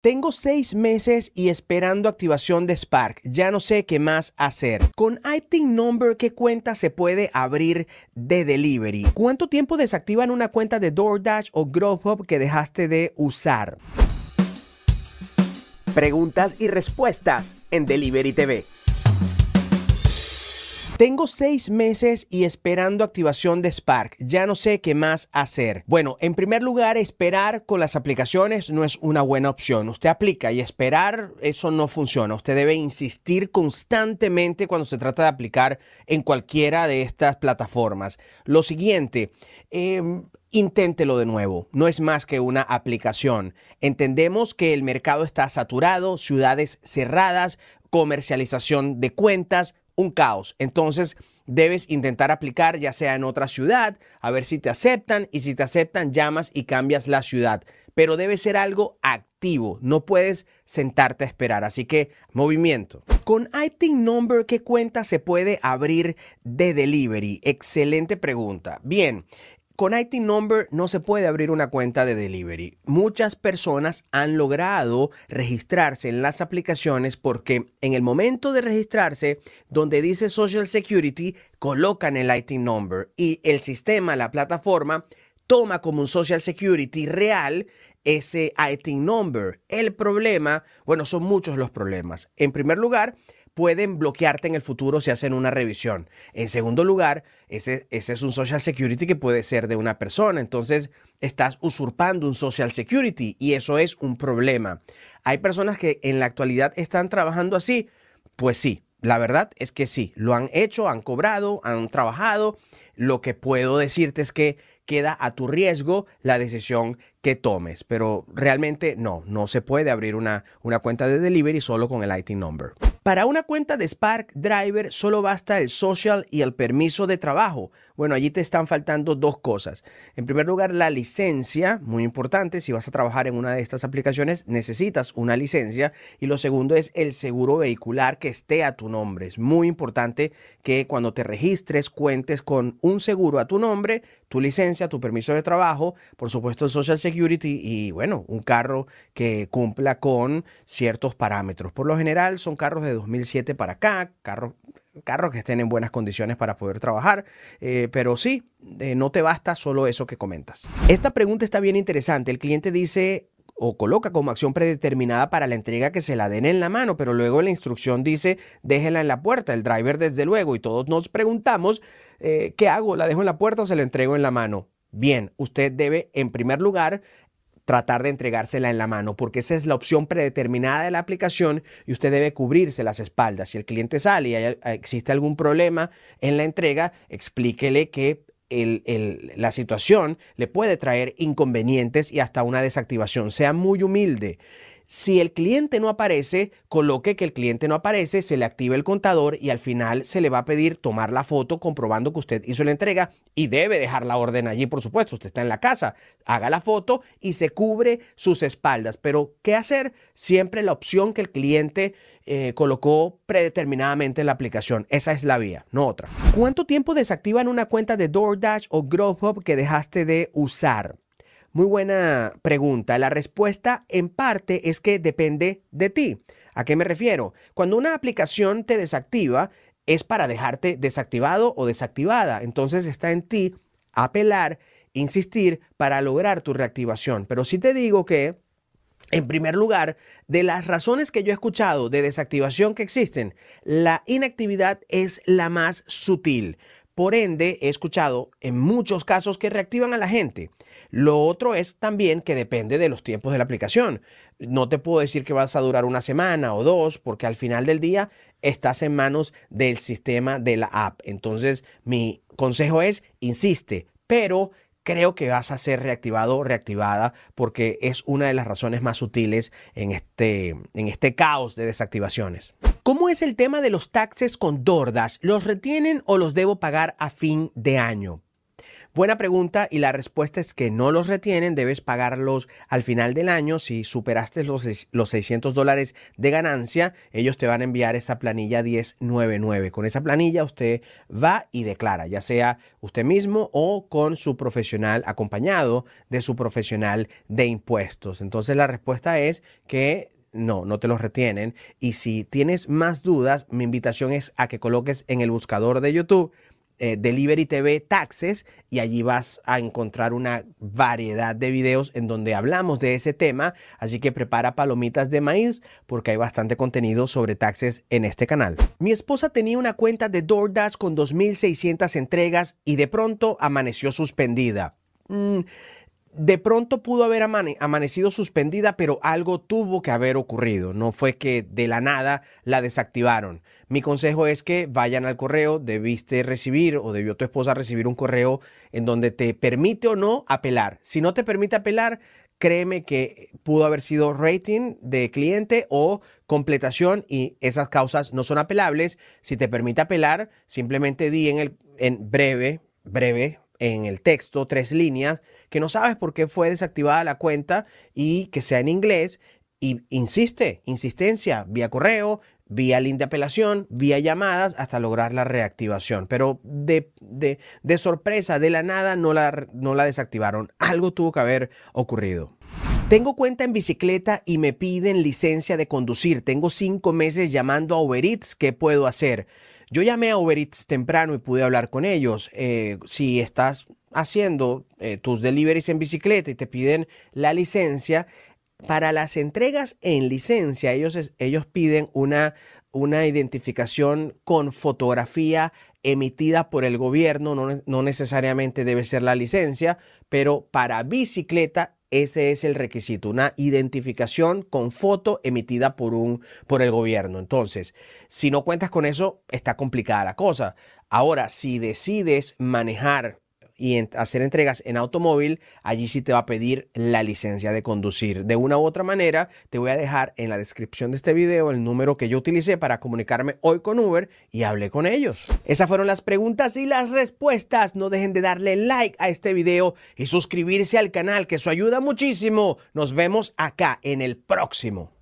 Tengo seis meses y esperando activación de Spark. Ya no sé qué más hacer. Con it Number, ¿qué cuenta se puede abrir de delivery? ¿Cuánto tiempo desactivan una cuenta de DoorDash o Grubhub que dejaste de usar? Preguntas y respuestas en Delivery TV. Tengo seis meses y esperando activación de Spark. Ya no sé qué más hacer. Bueno, en primer lugar, esperar con las aplicaciones no es una buena opción. Usted aplica y esperar, eso no funciona. Usted debe insistir constantemente cuando se trata de aplicar en cualquiera de estas plataformas. Lo siguiente, em, Inténtelo de nuevo, no es más que una aplicación. Entendemos que el mercado está saturado, ciudades cerradas, comercialización de cuentas, un caos. Entonces debes intentar aplicar ya sea en otra ciudad, a ver si te aceptan y si te aceptan llamas y cambias la ciudad. Pero debe ser algo activo, no puedes sentarte a esperar, así que movimiento. Con IT Number, ¿qué cuenta se puede abrir de delivery? Excelente pregunta. Bien, con IT Number no se puede abrir una cuenta de delivery. Muchas personas han logrado registrarse en las aplicaciones porque en el momento de registrarse, donde dice Social Security, colocan el IT Number y el sistema, la plataforma, toma como un Social Security real ese IT Number. El problema, bueno, son muchos los problemas. En primer lugar, pueden bloquearte en el futuro si hacen una revisión. En segundo lugar, ese, es un social security que puede ser de una persona. Entonces, estás usurpando un social security y eso es un problema. Hay personas que en la actualidad están trabajando así. Pues sí, la verdad es que sí. Lo han hecho, han cobrado, han trabajado. Lo que puedo decirte es que queda a tu riesgo la decisión que tomes. Pero realmente no, no se puede abrir una, una cuenta de delivery solo con el IT number. Para una cuenta de Spark Driver solo basta el social y el permiso de trabajo. Bueno, allí te están faltando dos cosas. En primer lugar, la licencia, muy importante, si vas a trabajar en una de estas aplicaciones necesitas una licencia. Y lo segundo es el seguro vehicular que esté a tu nombre. Es muy importante que cuando te registres cuentes con un seguro a tu nombre tu licencia, tu permiso de trabajo, por supuesto el Social Security y bueno, un carro que cumpla con ciertos parámetros. Por lo general son carros de 2007 para acá, carros carros que estén en buenas condiciones para poder trabajar, eh, pero sí, eh, no te basta solo eso que comentas. Esta pregunta está bien interesante. El cliente dice, o coloca como acción predeterminada para la entrega que se la den en la mano, pero luego la instrucción dice déjela en la puerta, el driver desde luego, y todos nos preguntamos, eh, ¿qué hago? ¿La dejo en la puerta o se la entrego en la mano? Bien, usted debe en primer lugar tratar de entregársela en la mano, porque esa es la opción predeterminada de la aplicación y usted debe cubrirse las espaldas. Si el cliente sale y existe algún problema en la entrega, explíquele que la situación le puede traer inconvenientes y hasta una desactivación. Sea muy humilde. Si el cliente no aparece, coloque que el cliente no aparece, se le activa el contador y al final se le va a pedir tomar la foto comprobando que usted hizo la entrega y debe dejar la orden allí, por supuesto. Usted está en la casa, haga la foto y se cubre sus espaldas. Pero, ¿qué hacer? Siempre la opción que el cliente eh, colocó predeterminadamente en la aplicación. Esa es la vía, no otra. ¿Cuánto tiempo desactivan una cuenta de DoorDash o Grubhub que dejaste de usar? Muy buena pregunta. La respuesta en parte es que depende de ti. ¿A qué me refiero? Cuando una aplicación te desactiva, es para dejarte desactivado o desactivada. Entonces está en ti apelar, insistir para lograr tu reactivación. Pero sí te digo que, en primer lugar, de las razones que yo he escuchado de desactivación que existen, la inactividad es la más sutil. Por ende, he escuchado en muchos casos que reactivan a la gente. Lo otro es también que depende de los tiempos de la aplicación. No te puedo decir que vas a durar una semana o dos, porque al final del día estás en manos del sistema de la app. Entonces, mi consejo es, insiste, pero creo que vas a ser reactivado o reactivada porque es una de las razones más sutiles en este, en este caos de desactivaciones. ¿Cómo es el tema de los taxes con dordas? ¿Los retienen o los debo pagar a fin de año? Buena pregunta y la respuesta es que no los retienen, debes pagarlos al final del año. Si superaste los, los 600 dólares de ganancia, ellos te van a enviar esa planilla 1099. Con esa planilla usted va y declara, ya sea usted mismo o con su profesional, acompañado de su profesional de impuestos. Entonces la respuesta es que no, no te los retienen. Y si tienes más dudas, mi invitación es a que coloques en el buscador de YouTube eh, Delivery TV Taxes y allí vas a encontrar una variedad de videos en donde hablamos de ese tema. Así que prepara palomitas de maíz porque hay bastante contenido sobre taxes en este canal. Mi esposa tenía una cuenta de DoorDash con 2.600 entregas y de pronto amaneció suspendida. Mm, de pronto pudo haber amanecido suspendida, pero algo tuvo que haber ocurrido. No fue que de la nada la desactivaron. Mi consejo es que vayan al correo, debiste recibir o debió tu esposa recibir un correo en donde te permite o no apelar. Si no te permite apelar, créeme que pudo haber sido rating de cliente o completación y esas causas no son apelables. Si te permite apelar, simplemente di en, el, en breve, breve, en el texto, tres líneas, que no sabes por qué fue desactivada la cuenta y que sea en inglés. Y insiste, insistencia, vía correo, vía link de apelación, vía llamadas, hasta lograr la reactivación. Pero de, de, de sorpresa, de la nada, no la, no la desactivaron. Algo tuvo que haber ocurrido. Tengo cuenta en bicicleta y me piden licencia de conducir. Tengo cinco meses llamando a Uber Eats. ¿Qué puedo hacer? Yo llamé a Uber Eats temprano y pude hablar con ellos. Eh, si estás haciendo eh, tus deliveries en bicicleta y te piden la licencia, para las entregas en licencia, ellos, ellos piden una, una identificación con fotografía emitida por el gobierno, no, no, necesariamente debe ser la licencia, pero para bicicleta ese es el requisito, una identificación con foto emitida por, un, por el gobierno. Entonces, si no cuentas con eso, está complicada la cosa. Ahora, si decides manejar y hacer entregas en automóvil, allí sí te va a pedir la licencia de conducir. De una u otra manera, te voy a dejar en la descripción de este video el número que yo utilicé para comunicarme hoy con Uber y hablé con ellos. Esas fueron las preguntas y las respuestas. No dejen de darle like a este video y suscribirse al canal, que eso ayuda muchísimo. Nos vemos acá en el próximo.